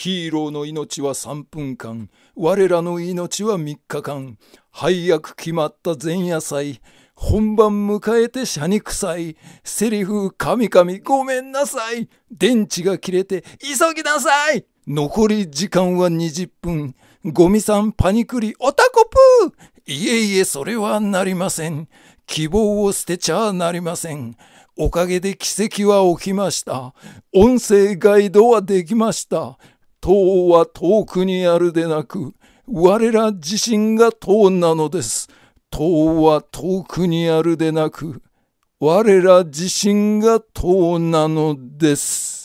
ヒーローの命は3分間我らの命は3日間配役決まった前夜祭本番迎えて車に臭いセリフ神々ごめんなさい電池が切れて急ぎなさい残り時間は20分ゴミさんパニクリオタコプーいえいえそれはなりません希望を捨てちゃなりませんおかげで奇跡は起きました音声ガイドはできました塔は遠くにあるでなく、我ら自身が党なのです。党は遠くにあるでなく、我ら自身が党なのです。